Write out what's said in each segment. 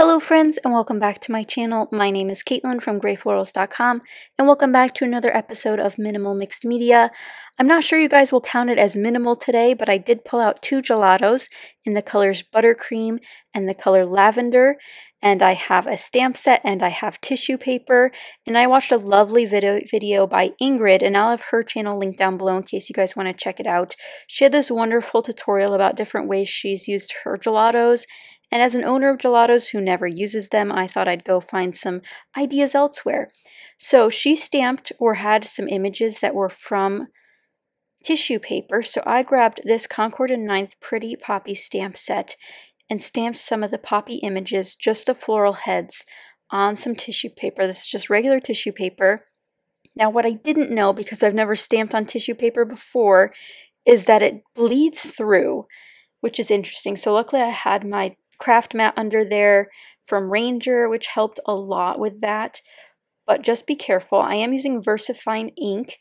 Hello friends and welcome back to my channel. My name is Caitlin from grayflorals.com and welcome back to another episode of Minimal Mixed Media. I'm not sure you guys will count it as minimal today, but I did pull out two gelatos in the colors buttercream and the color lavender and I have a stamp set and I have tissue paper and I watched a lovely video video by Ingrid and I'll have her channel linked down below in case you guys want to check it out. She had this wonderful tutorial about different ways she's used her gelatos and as an owner of gelatos who never uses them, I thought I'd go find some ideas elsewhere. So she stamped or had some images that were from tissue paper, so I grabbed this Concord and Ninth Pretty Poppy stamp set and stamped some of the poppy images, just the floral heads, on some tissue paper. This is just regular tissue paper. Now, what I didn't know, because I've never stamped on tissue paper before, is that it bleeds through, which is interesting. So, luckily, I had my craft mat under there from Ranger, which helped a lot with that. But just be careful. I am using VersaFine ink,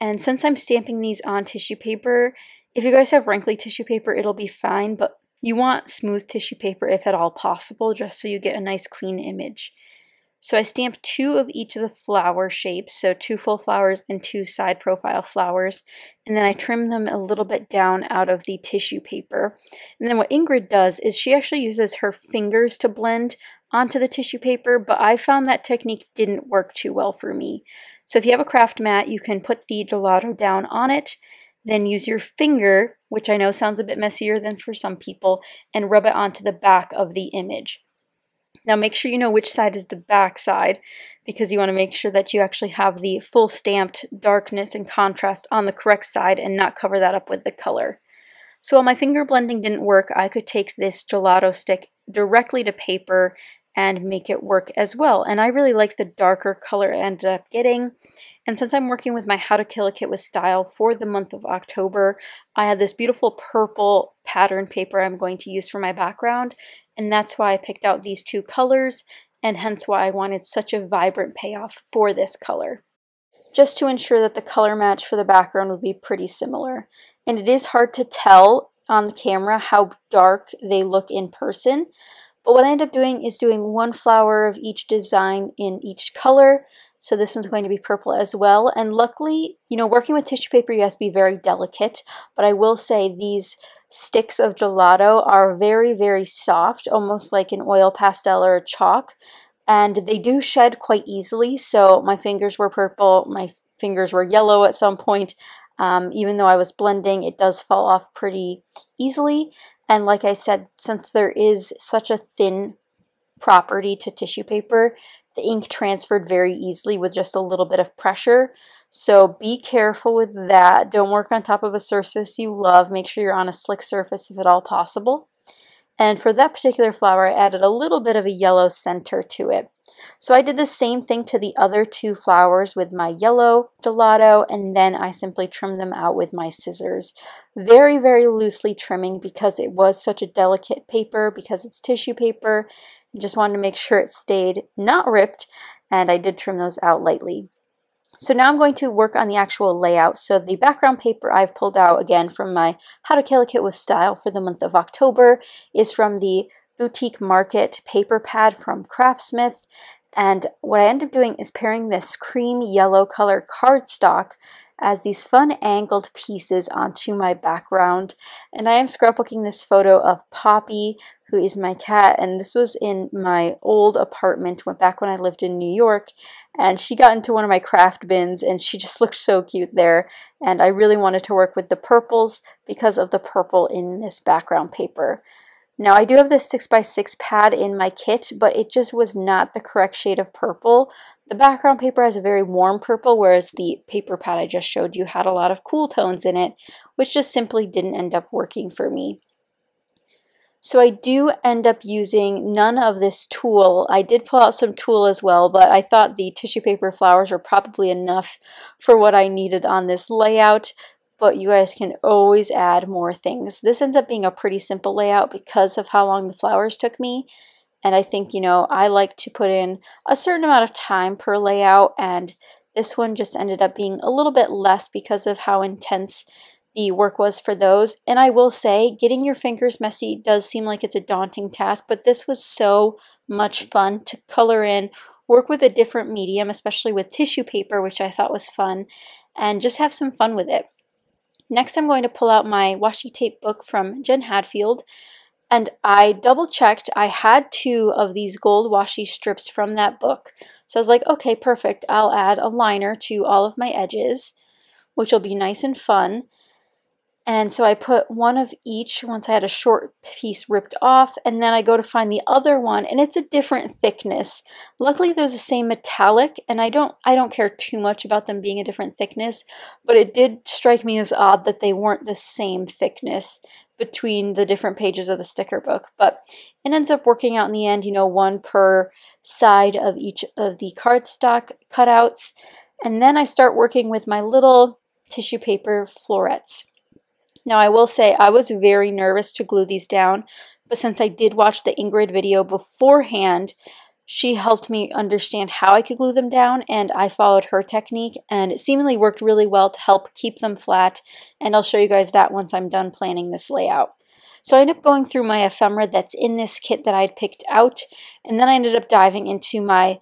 and since I'm stamping these on tissue paper, if you guys have wrinkly tissue paper, it'll be fine, but you want smooth tissue paper if at all possible, just so you get a nice clean image. So I stamped two of each of the flower shapes, so two full flowers and two side profile flowers, and then I trimmed them a little bit down out of the tissue paper. And then what Ingrid does is she actually uses her fingers to blend onto the tissue paper, but I found that technique didn't work too well for me. So if you have a craft mat, you can put the gelato down on it, then use your finger, which I know sounds a bit messier than for some people, and rub it onto the back of the image. Now make sure you know which side is the back side because you want to make sure that you actually have the full stamped darkness and contrast on the correct side and not cover that up with the color. So while my finger blending didn't work, I could take this gelato stick directly to paper and make it work as well. And I really like the darker color I ended up getting. And since I'm working with my How to Kill a Kit with Style for the month of October, I had this beautiful purple pattern paper I'm going to use for my background. And that's why I picked out these two colors and hence why I wanted such a vibrant payoff for this color just to ensure that the color match for the background would be pretty similar. And it is hard to tell on the camera how dark they look in person, but what I end up doing is doing one flower of each design in each color. So this one's going to be purple as well. And luckily, you know, working with tissue paper, you have to be very delicate. But I will say these sticks of gelato are very, very soft, almost like an oil pastel or a chalk. And they do shed quite easily. So my fingers were purple, my fingers were yellow at some point. Um, even though I was blending, it does fall off pretty easily. And like I said, since there is such a thin property to tissue paper, the ink transferred very easily with just a little bit of pressure. So be careful with that. Don't work on top of a surface you love. Make sure you're on a slick surface if at all possible. And for that particular flower, I added a little bit of a yellow center to it. So I did the same thing to the other two flowers with my yellow gelato and then I simply trimmed them out with my scissors. Very, very loosely trimming because it was such a delicate paper because it's tissue paper. I just wanted to make sure it stayed not ripped and I did trim those out lightly. So now I'm going to work on the actual layout. So the background paper I've pulled out again from my How to Kill a Kit with Style for the month of October is from the Boutique Market paper pad from Craftsmith. And what I end up doing is pairing this cream yellow color cardstock as these fun angled pieces onto my background. And I am scrapbooking this photo of Poppy, who is my cat. And this was in my old apartment went back when I lived in New York. And she got into one of my craft bins and she just looked so cute there. And I really wanted to work with the purples because of the purple in this background paper. Now I do have this 6x6 pad in my kit, but it just was not the correct shade of purple. The background paper has a very warm purple, whereas the paper pad I just showed you had a lot of cool tones in it, which just simply didn't end up working for me. So I do end up using none of this tulle. I did pull out some tulle as well, but I thought the tissue paper flowers were probably enough for what I needed on this layout but you guys can always add more things. This ends up being a pretty simple layout because of how long the flowers took me. And I think, you know, I like to put in a certain amount of time per layout and this one just ended up being a little bit less because of how intense the work was for those. And I will say, getting your fingers messy does seem like it's a daunting task, but this was so much fun to color in, work with a different medium, especially with tissue paper, which I thought was fun, and just have some fun with it. Next, I'm going to pull out my washi tape book from Jen Hadfield. And I double checked, I had two of these gold washi strips from that book. So I was like, okay, perfect. I'll add a liner to all of my edges, which will be nice and fun. And so I put one of each once I had a short piece ripped off, and then I go to find the other one, and it's a different thickness. Luckily, they're the same metallic, and I don't I don't care too much about them being a different thickness, but it did strike me as odd that they weren't the same thickness between the different pages of the sticker book. But it ends up working out in the end, you know, one per side of each of the cardstock cutouts. And then I start working with my little tissue paper florets. Now I will say I was very nervous to glue these down, but since I did watch the Ingrid video beforehand, she helped me understand how I could glue them down and I followed her technique and it seemingly worked really well to help keep them flat and I'll show you guys that once I'm done planning this layout. So I ended up going through my ephemera that's in this kit that I'd picked out and then I ended up diving into my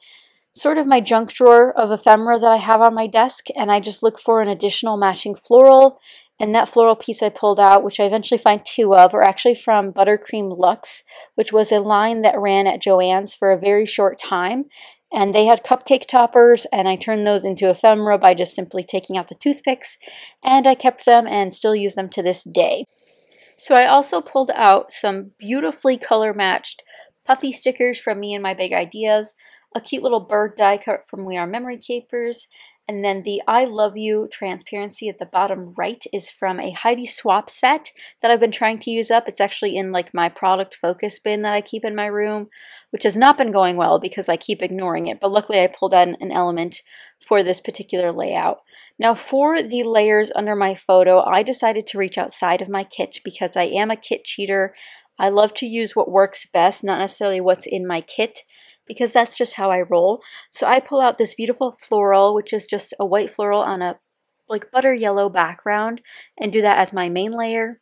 sort of my junk drawer of ephemera that I have on my desk and I just look for an additional matching floral and that floral piece I pulled out, which I eventually find two of, are actually from Buttercream Luxe, which was a line that ran at Joann's for a very short time. And they had cupcake toppers, and I turned those into ephemera by just simply taking out the toothpicks. And I kept them and still use them to this day. So I also pulled out some beautifully color matched puffy stickers from me and my big ideas, a cute little bird die cut from We Are Memory Capers, and then the I Love You transparency at the bottom right is from a Heidi Swap set that I've been trying to use up. It's actually in like my product focus bin that I keep in my room, which has not been going well because I keep ignoring it. But luckily I pulled out an element for this particular layout. Now for the layers under my photo, I decided to reach outside of my kit because I am a kit cheater. I love to use what works best, not necessarily what's in my kit because that's just how I roll. So I pull out this beautiful floral, which is just a white floral on a like butter yellow background and do that as my main layer.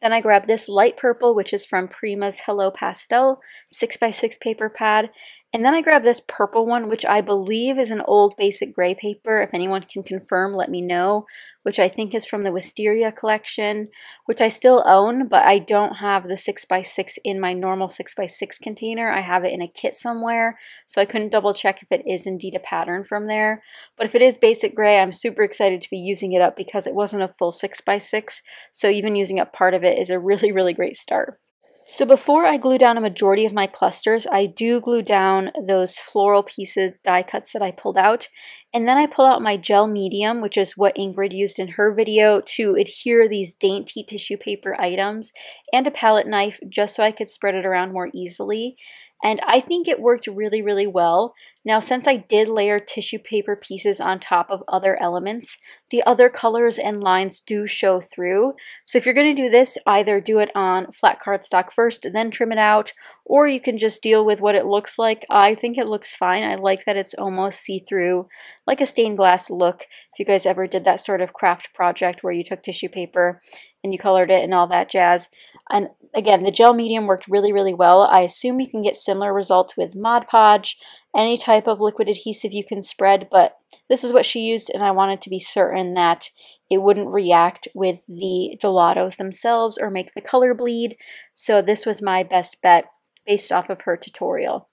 Then I grab this light purple, which is from Prima's Hello Pastel 6x6 paper pad, and then I grabbed this purple one, which I believe is an old basic gray paper. If anyone can confirm, let me know, which I think is from the Wisteria collection, which I still own, but I don't have the 6x6 in my normal 6x6 container. I have it in a kit somewhere, so I couldn't double check if it is indeed a pattern from there. But if it is basic gray, I'm super excited to be using it up because it wasn't a full 6x6, so even using up part of it is a really, really great start. So before I glue down a majority of my clusters, I do glue down those floral pieces, die cuts that I pulled out, and then I pull out my gel medium, which is what Ingrid used in her video to adhere these dainty tissue paper items, and a palette knife just so I could spread it around more easily. And I think it worked really, really well. Now, since I did layer tissue paper pieces on top of other elements, the other colors and lines do show through. So if you're going to do this, either do it on flat cardstock first, then trim it out, or you can just deal with what it looks like. I think it looks fine. I like that it's almost see-through, like a stained glass look. If you guys ever did that sort of craft project where you took tissue paper and you colored it and all that jazz, and again, the gel medium worked really, really well. I assume you can get similar results with Mod Podge, any type of liquid adhesive you can spread, but this is what she used and I wanted to be certain that it wouldn't react with the gelatos themselves or make the color bleed. So this was my best bet based off of her tutorial.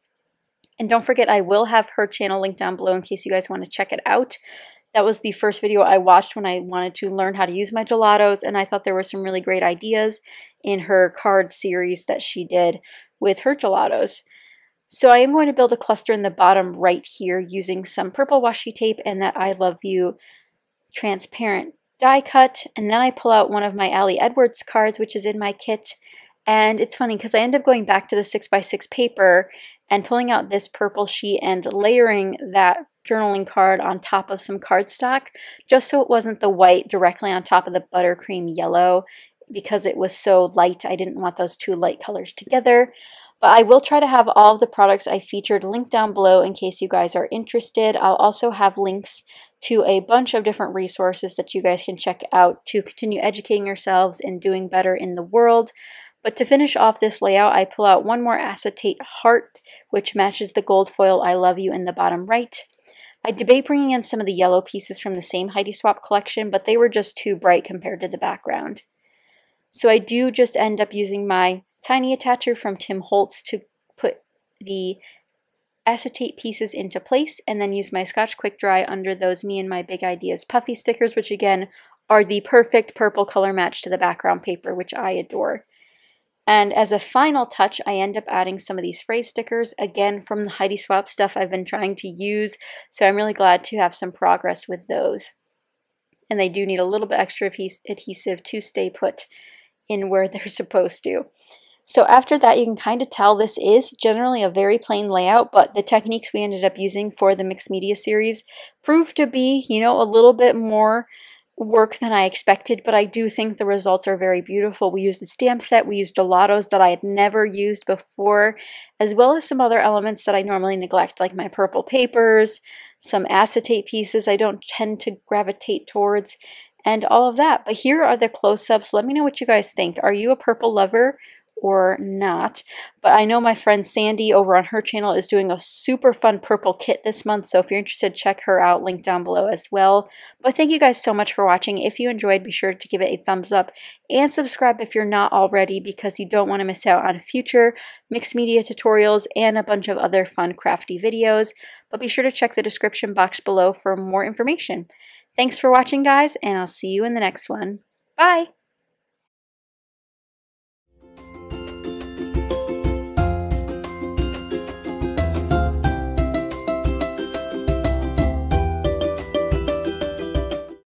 And don't forget, I will have her channel linked down below in case you guys want to check it out. That was the first video I watched when I wanted to learn how to use my gelatos, and I thought there were some really great ideas in her card series that she did with her gelatos. So I am going to build a cluster in the bottom right here using some purple washi tape and that I Love You transparent die cut. And then I pull out one of my Ali Edwards cards, which is in my kit. And it's funny because I end up going back to the 6x6 paper and pulling out this purple sheet and layering that journaling card on top of some cardstock, just so it wasn't the white directly on top of the buttercream yellow because it was so light. I didn't want those two light colors together. But I will try to have all of the products I featured linked down below in case you guys are interested. I'll also have links to a bunch of different resources that you guys can check out to continue educating yourselves and doing better in the world. But to finish off this layout, I pull out one more acetate heart, which matches the gold foil I love you in the bottom right. I debate bringing in some of the yellow pieces from the same Heidi Swap collection, but they were just too bright compared to the background. So I do just end up using my tiny attacher from Tim Holtz to put the acetate pieces into place and then use my Scotch Quick Dry under those Me and My Big Ideas puffy stickers, which again are the perfect purple color match to the background paper, which I adore. And as a final touch, I end up adding some of these phrase stickers, again from the Heidi Swap stuff I've been trying to use, so I'm really glad to have some progress with those. And they do need a little bit extra adhesive to stay put in where they're supposed to. So after that, you can kind of tell this is generally a very plain layout, but the techniques we ended up using for the mixed media series proved to be, you know, a little bit more work than I expected, but I do think the results are very beautiful. We used a stamp set, we used gelatos that I had never used before, as well as some other elements that I normally neglect, like my purple papers, some acetate pieces I don't tend to gravitate towards, and all of that. But here are the close-ups. Let me know what you guys think. Are you a purple lover or not. But I know my friend Sandy over on her channel is doing a super fun purple kit this month. So if you're interested, check her out. Link down below as well. But thank you guys so much for watching. If you enjoyed, be sure to give it a thumbs up and subscribe if you're not already because you don't want to miss out on future mixed media tutorials and a bunch of other fun crafty videos. But be sure to check the description box below for more information. Thanks for watching, guys, and I'll see you in the next one. Bye!